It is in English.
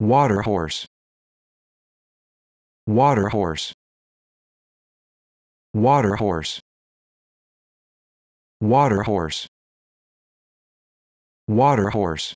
water horse water horse water horse water horse water horse